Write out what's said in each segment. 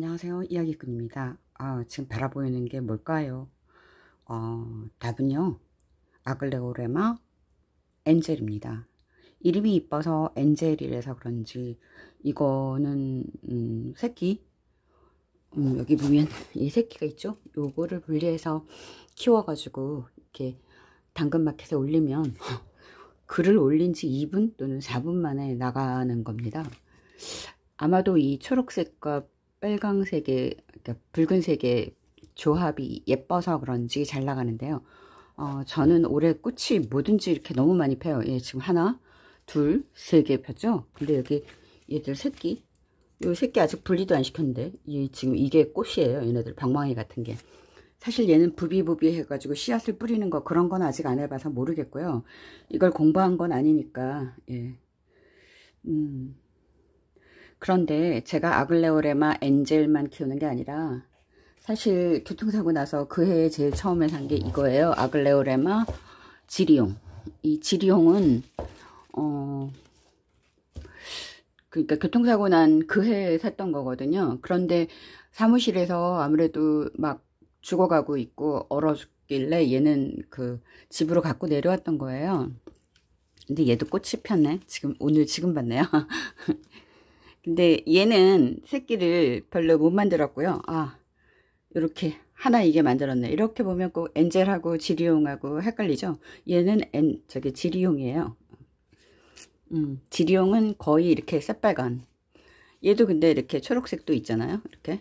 안녕하세요 이야기꾼입니다 아, 지금 바라보이는 게 뭘까요 어, 답은요 아글레오레마 엔젤입니다 이름이 이뻐서 엔젤이라서 그런지 이거는 음, 새끼 음, 여기 보면 이 새끼가 있죠 요거를 분리해서 키워 가지고 이렇게 당근마켓에 올리면 글을 올린 지 2분 또는 4분 만에 나가는 겁니다 아마도 이 초록색과 빨강색의 그러니까 붉은색의 조합이 예뻐서 그런지 잘 나가는데요. 어, 저는 올해 꽃이 뭐든지 이렇게 너무 많이 펴요. 예, 지금 하나, 둘, 세 개 폈죠? 근데 여기 얘들 새끼, 요 새끼 아직 분리도 안 시켰는데 얘 지금 이게 꽃이에요. 얘네들 방망이 같은 게. 사실 얘는 부비부비 해가지고 씨앗을 뿌리는 거 그런 건 아직 안 해봐서 모르겠고요. 이걸 공부한 건 아니니까 예. 음. 그런데 제가 아글레오레마 엔젤만 키우는 게 아니라 사실 교통사고 나서 그 해에 제일 처음에 산 게 이거예요. 아글레오레마 지리용. 이 지리용은 어 그러니까 교통사고 난 그 해에 샀던 거거든요. 그런데 사무실에서 아무래도 막 죽어가고 있고 얼어 죽길래 얘는 그 집으로 갖고 내려왔던 거예요. 근데 얘도 꽃이 폈네. 지금 오늘 지금 봤네요. 근데 얘는 새끼를 별로 못 만들었고요. 아, 이렇게 하나 이게 만들었네. 이렇게 보면 꼭 엔젤하고 지리용하고 헷갈리죠. 얘는 엔, 저기 지리용이에요. 음, 지리용은 거의 이렇게 새빨간. 얘도 근데 이렇게 초록색도 있잖아요. 이렇게.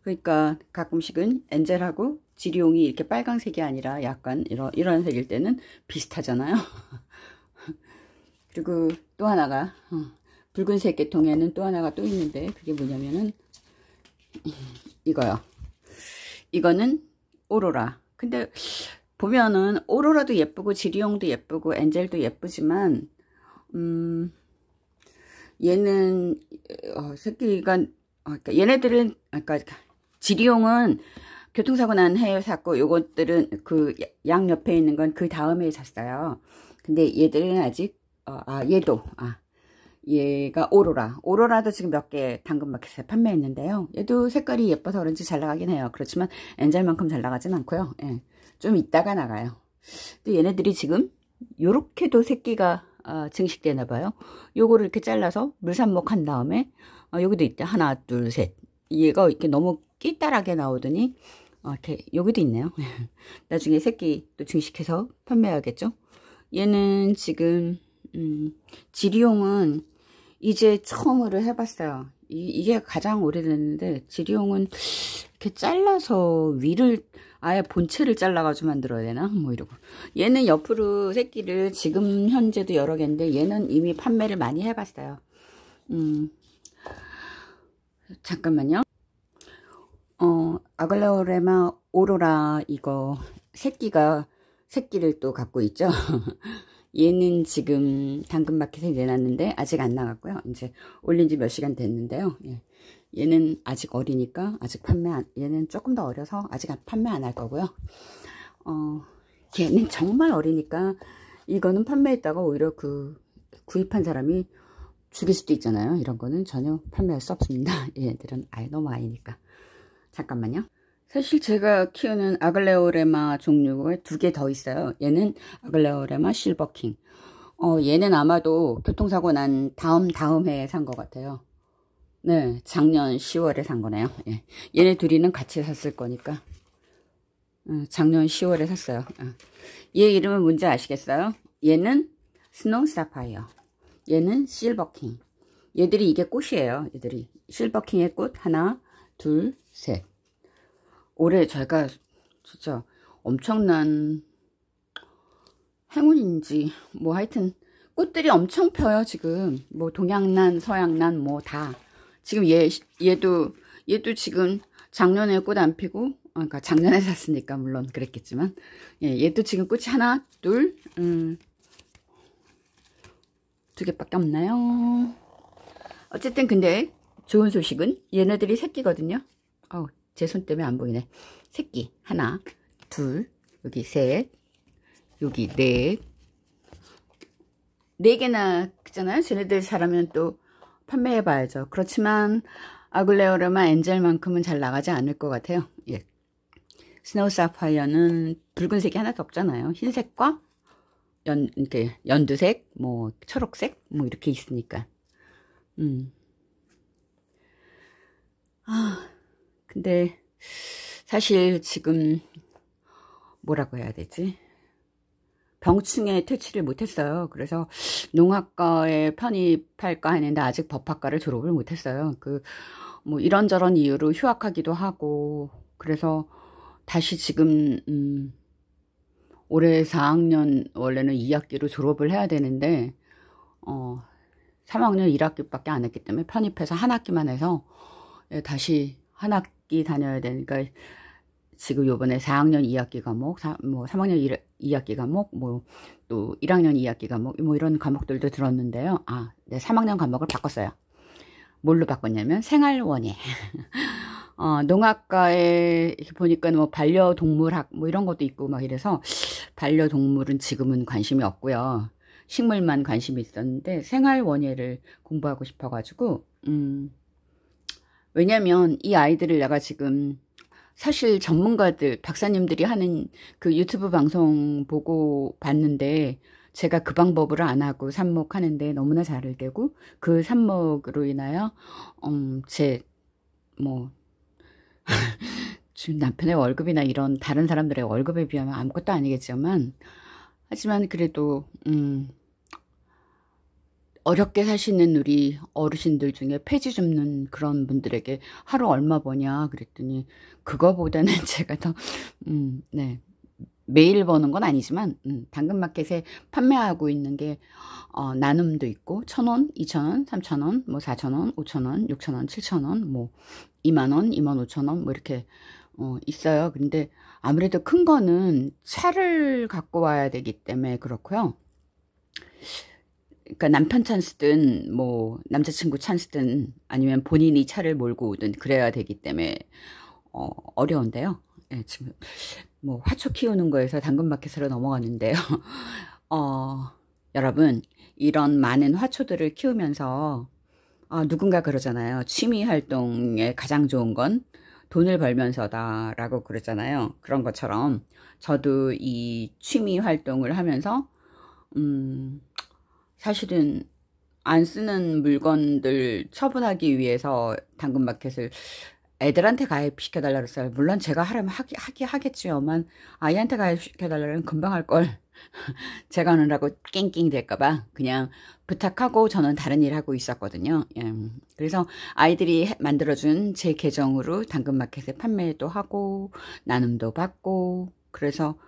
그러니까 가끔씩은 엔젤하고 지리용이 이렇게 빨강색이 아니라 약간 이런, 이런 색일 때는 비슷하잖아요. 그리고 또 하나가 어. 붉은색 계통에는 또 하나가 또 있는데 그게 뭐냐면은 이거요. 이거는 오로라. 근데 보면은 오로라도 예쁘고 지리용도 예쁘고 엔젤도 예쁘지만 음 얘는 어, 새끼가 어, 그러니까 얘네들은 아, 그러니까 지리용은 교통사고 난 해에 샀고 요것들은 그 양 옆에 있는 건 그 다음에 샀어요. 근데 얘들은 아직 어, 아 얘도 아 얘가 오로라. 오로라도 지금 몇 개 당근마켓에 판매했는데요. 얘도 색깔이 예뻐서 그런지 잘 나가긴 해요. 그렇지만 엔젤만큼 잘 나가진 않고요. 예, 좀 이따가 나가요. 근 얘네들이 지금 요렇게도 새끼가 아, 증식되나 봐요. 요거를 이렇게 잘라서 물삽목 한 다음에 어, 여기도 있대 하나, 둘, 셋. 얘가 이렇게 너무 끼따라게 나오더니 어, 이렇게 여기도 있네요. 나중에 새끼 또 증식해서 판매하겠죠 얘는 지금 음, 지리용은 이제 처음으로 해봤어요. 이, 게 가장 오래됐는데 지리용은 이렇게 잘라서 위를 아예 본체를 잘라가지고 만들어야 되나? 뭐 이러고 얘는 옆으로 새끼를 지금 현재도 여러 개인데 얘는 이미 판매를 많이 해봤어요. 음 잠깐만요. 어 아글라오레마 오로라 이거 새끼가 새끼를 또 갖고 있죠. 얘는 지금 당근마켓에 내놨는데 아직 안 나갔고요. 이제 올린 지 몇 시간 됐는데요. 예. 얘는 아직 어리니까 아직 판매 안, 얘는 조금 더 어려서 아직 판매 안 할 거고요. 어, 얘는 정말 어리니까 이거는 판매했다가 오히려 그 구입한 사람이 죽일 수도 있잖아요. 이런 거는 전혀 판매할 수 없습니다. 얘들은 아예 너무 아이니까. 잠깐만요. 사실 제가 키우는 아글레오레마 종류가 두 개 더 있어요. 얘는 아글레오레마 실버킹. 어, 얘는 아마도 교통사고 난 다음 다음 해에 산 것 같아요. 네, 작년 10월에 산 거네요. 예. 얘네 둘이는 같이 샀을 거니까. 어, 작년 10월에 샀어요. 어. 얘 이름은 뭔지 아시겠어요? 얘는 스노우 사파이어. 얘는 실버킹. 얘들이 이게 꽃이에요. 얘들이 실버킹의 꽃 하나, 둘, 셋. 올해 제가 진짜 엄청난 행운인지 뭐 하여튼 꽃들이 엄청 펴요 지금 뭐 동양난 서양난 뭐 다 지금 얘 얘도 얘도 지금 작년에 꽃 안 피고 아, 그러니까 작년에 샀으니까 물론 그랬겠지만 예, 얘도 지금 꽃이 하나 둘 음, 두 개밖에 없나요 어쨌든 근데 좋은 소식은 얘네들이 새끼거든요 어우 제손 때문에 안 보이네. 새끼 하나, 둘, 여기 셋, 여기 넷, 네. 네 개나 크잖아요. 쟤네들 잘하면 또 판매해봐야죠. 그렇지만 아글레오르마 엔젤만큼은 잘 나가지 않을 것 같아요. 예. 스노우 사파이어는 붉은색이 하나도 없잖아요. 흰색과 연, 이렇게 연두색, 뭐, 초록색, 뭐, 이렇게 있으니까. 음. 아, 근데 사실 지금 뭐라고 해야 되지? 병충해 퇴치를 못했어요. 그래서 농학과에 편입할까 했는데 아직 법학과를 졸업을 못했어요. 그 뭐 이런저런 이유로 휴학하기도 하고 그래서 다시 지금 음 올해 4학년 원래는 2학기로 졸업을 해야 되는데 어 3학년 1학기밖에 안 했기 때문에 편입해서 한 학기만 해서 예, 다시 한 학기 학기 다녀야 되니까 지금 요번에 4학년 2학기 과목, 3, 뭐 3학년 1, 2학기 과목, 뭐 또 1학년 2학기 과목 뭐 이런 과목들도 들었는데요. 아, 네, 3학년 과목을 바꿨어요. 뭘로 바꿨냐면 생활원예. 어, 농학과에 이렇게 보니까 뭐 반려동물학 뭐 이런 것도 있고 막 이래서 반려동물은 지금은 관심이 없고요. 식물만 관심이 있었는데 생활원예를 공부하고 싶어가지고 음 왜냐면 이 아이들을 내가 지금 사실 전문가들, 박사님들이 하는 그 유튜브 방송 보고 봤는데 제가 그 방법을 안 하고 삽목하는데 너무나 잘을 되고 그 삽목으로 인하여 음, 제뭐 지금 남편의 월급이나 이런 다른 사람들의 월급에 비하면 아무것도 아니겠지만 하지만 그래도 음 어렵게 사시는 우리 어르신들 중에 폐지 줍는 그런 분들에게 하루 얼마 버냐 그랬더니 그거보다는 제가 더 음, 네. 매일 버는 건 아니지만 음, 당근마켓에 판매하고 있는 게 어, 나눔도 있고 1 0 0 0원2 0 0 0원3 0 0 0 원뭐 4 0 0 0원5 0 0 0원6 0 0 0원7 0 0 0 원뭐 이만 원 이만 오천 원뭐 이렇게 어, 있어요. 근데 아무래도 큰 거는 차를 갖고 와야 되기 때문에 그렇고요. 그러니까 남편 찬스든 뭐 남자친구 찬스든 아니면 본인이 차를 몰고 오든 그래야 되기 때문에 어, 어려운데요. 예, 지금 뭐 화초 키우는 거에서 당근마켓으로 넘어갔는데요. 어, 여러분 이런 많은 화초들을 키우면서 아, 누군가 그러잖아요. 취미 활동에 가장 좋은 건 돈을 벌면서다 라고 그러잖아요. 그런 것처럼 저도 이 취미 활동을 하면서 음, 사실은 안 쓰는 물건들 처분하기 위해서 당근마켓을 애들한테 가입시켜달라 그랬어요. 물론 제가 하려면 하기, 하기 하겠지만 아이한테 가입시켜달라면 금방 할걸. 제가 하느라고 낑낑 될까봐 그냥 부탁하고 저는 다른 일 하고 있었거든요. 예. 그래서 아이들이 만들어준 제 계정으로 당근마켓에 판매도 하고 나눔도 받고 그래서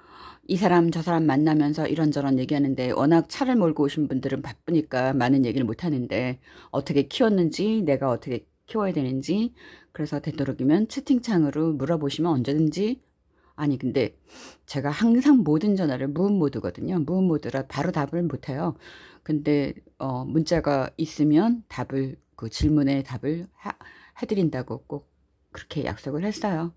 이 사람 저 사람 만나면서 이런저런 얘기하는데 워낙 차를 몰고 오신 분들은 바쁘니까 많은 얘기를 못하는데 어떻게 키웠는지 내가 어떻게 키워야 되는지 그래서 되도록이면 채팅창으로 물어보시면 언제든지 아니 근데 제가 항상 모든 전화를 무음모드거든요. 무음모드라 바로 답을 못해요. 근데 어 문자가 있으면 답을 그 질문에 답을 하, 해드린다고 꼭 그렇게 약속을 했어요.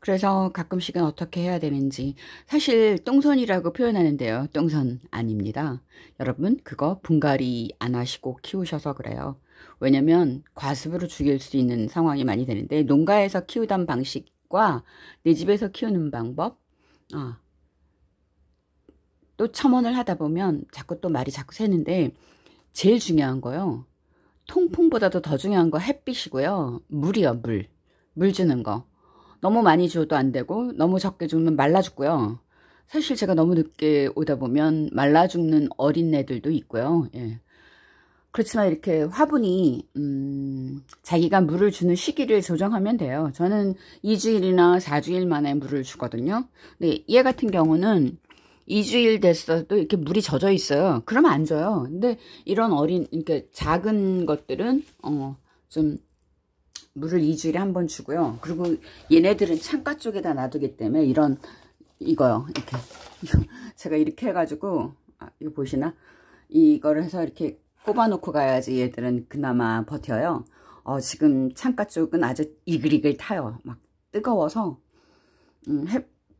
그래서 가끔씩은 어떻게 해야 되는지 사실 똥손이라고 표현하는데요. 똥손 아닙니다. 여러분 그거 분갈이 안 하시고 키우셔서 그래요. 왜냐면 과습으로 죽일 수 있는 상황이 많이 되는데 농가에서 키우던 방식과 내 집에서 키우는 방법 아, 또 첨언을 하다 보면 자꾸 또 말이 자꾸 새는데 제일 중요한 거요. 통풍보다도 더 중요한 거 햇빛이고요. 물이요, 물. 물 주는 거. 너무 많이 줘도 안 되고 너무 적게 주면 말라 죽고요. 사실 제가 너무 늦게 오다 보면 말라 죽는 어린애들도 있고요. 예. 그렇지만 이렇게 화분이 음, 자기가 물을 주는 시기를 조정하면 돼요. 저는 2주일이나 4주일 만에 물을 주거든요. 근데 얘 같은 경우는 2주일 됐어도 이렇게 물이 젖어 있어요. 그러면 안 줘요. 근데 이런 어린 이렇게 그러니까 작은 것들은 어, 좀 물을 2주일에 한 번 주고요. 그리고 얘네들은 창가 쪽에다 놔두기 때문에 이런 이거요. 이렇게 제가 이렇게 해가지고 아, 이거 보시나? 이거를 해서 이렇게 꼽아놓고 가야지 얘들은 그나마 버텨요. 어, 지금 창가 쪽은 아주 이글이글 타요. 막 뜨거워서 음,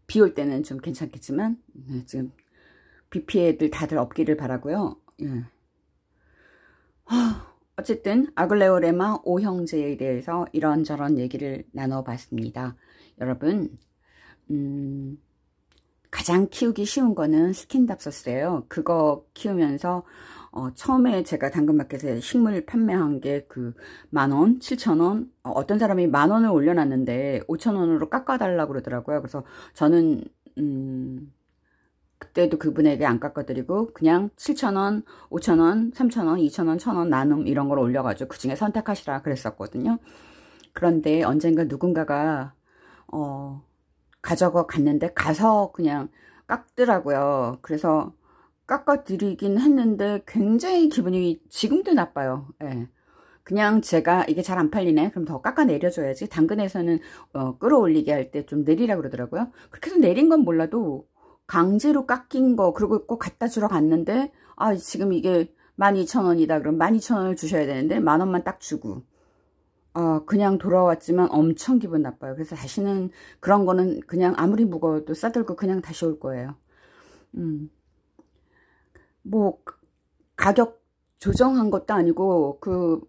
비올 때는 좀 괜찮겠지만 네, 지금 비 피해들 다들 없기를 바라고요. 예. 허, 아, 어쨌든 아글레오레마 오형제에 대해서 이런저런 얘기를 나눠봤습니다. 여러분 음, 가장 키우기 쉬운 거는 스킨답서스예요. 그거 키우면서 어, 처음에 제가 당근마켓에 식물 판매한 게 그 만원, 칠천원 어, 떤 사람이 만원을 올려놨는데 오천원으로 깎아달라고 그러더라고요. 그래서 저는 음, 그때도 그분에게 안 깎아드리고 그냥 7천원5천원3천원2천원1 0원 나눔 이런 걸 올려가지고 그 중에 선택하시라 그랬었거든요. 그런데 언젠가 누군가가 어, 가져가 갔는데 가서 그냥 깎더라고요. 그래서 깎아드리긴 했는데 굉장히 기분이 지금도 나빠요. 예. 그냥 제가 이게 잘 안 팔리네 그럼 더 깎아 내려줘야지 당근에서는 어, 끌어올리게 할 때 좀 내리라 그러더라고요 그렇게 해서 내린 건 몰라도 강제로 깎인 거 그리고 꼭 갖다 주러 갔는데 아 지금 이게 12,000원이다 그럼 12,000원을 주셔야 되는데 만원만 딱 주고 어, 그냥 돌아왔지만 엄청 기분 나빠요. 그래서 다시는 그런 거는 그냥 아무리 무거워도 싸들고 그냥 다시 올 거예요. 음. 뭐 가격 조정한 것도 아니고 그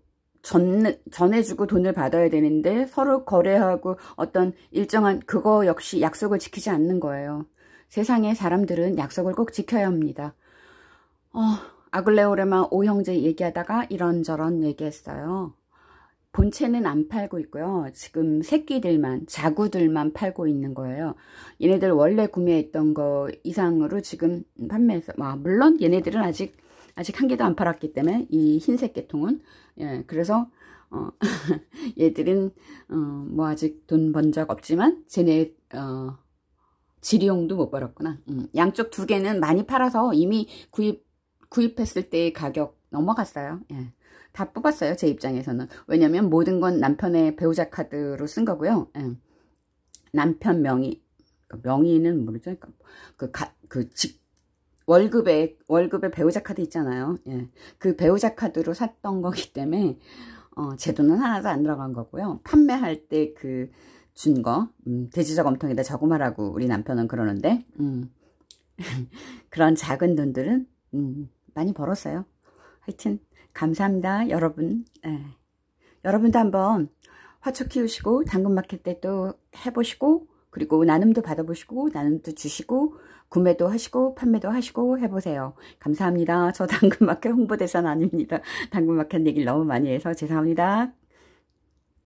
전, 전해주고 돈을 받아야 되는데 서로 거래하고 어떤 일정한 그거 역시 약속을 지키지 않는 거예요. 세상의 사람들은 약속을 꼭 지켜야 합니다. 어, 아글레오레만 오형제 얘기하다가 이런저런 얘기했어요. 본체는 안 팔고 있고요. 지금 새끼들만, 자구들만 팔고 있는 거예요. 얘네들 원래 구매했던 거 이상으로 지금 판매해서, 아, 물론 얘네들은 아직, 아직 한 개도 안 팔았기 때문에 이 흰색 계통은, 예, 그래서, 어, 얘들은, 어, 뭐 아직 돈 번 적 없지만, 쟤네, 어, 지리용도 못 벌었구나. 음, 양쪽 두 개는 많이 팔아서 이미 구입, 구입했을 때의 가격 넘어갔어요. 예. 다 뽑았어요. 제 입장에서는. 왜냐면 모든 건 남편의 배우자 카드로 쓴 거고요. 예. 남편 명의, 그러니까 명의는 모르죠. 그러니까 그, 가, 그 집, 월급에, 월급에 배우자 카드 있잖아요. 예. 그 배우자 카드로 샀던 거기 때문에, 어, 제 돈은 하나도 안 들어간 거고요. 판매할 때 그, 준 거. 음, 돼지저 검통에다 저금하라고 우리 남편은 그러는데 음. 그런 작은 돈들은 음, 많이 벌었어요. 하여튼 감사합니다. 여러분. 에. 예. 여러분도 한번 화초 키우시고 당근마켓 때 또 해보시고 그리고 나눔도 받아보시고 나눔도 주시고 구매도 하시고 판매도 하시고 해보세요. 감사합니다. 저 당근마켓 홍보대사는 아닙니다. 당근마켓 얘기를 너무 많이 해서 죄송합니다.